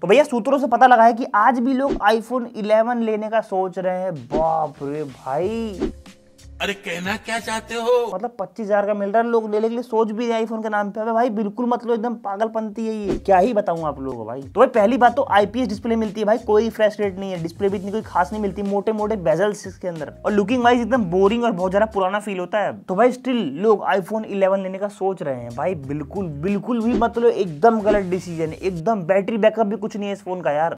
तो भैया सूत्रों से पता लगा है कि आज भी लोग आईफोन 11 लेने का सोच रहे हैं बाप रे भाई अरे कहना क्या चाहते हो मतलब पच्चीस हजार का मिल रहा है लोग लेने के लिए सोच भी रहे आईफोन के नाम पे अबे भाई बिल्कुल मतलब एकदम पागलपंती है ये क्या ही बताऊं आप लोगों को भाई तो भाई पहली बात तो आईपीएस डिस्प्ले मिलती है भाई कोई फ्रेश रेट नहीं है डिस्प्ले भी इतनी कोई खास नहीं मिलती मोटे मोटे बेजल्स इसके अंदर और लुकिंग वाइज एकदम बोरिंग और बहुत ज्यादा पुराना फील होता है तो भाई स्टिल लोग आईफोन इलेवन लेने का सोच रहे हैं भाई बिल्कुल बिल्कुल भी मतलब एकदम गलत डिसीजन है एकदम बैटरी बैकअप भी कुछ नहीं है इस फोन का यार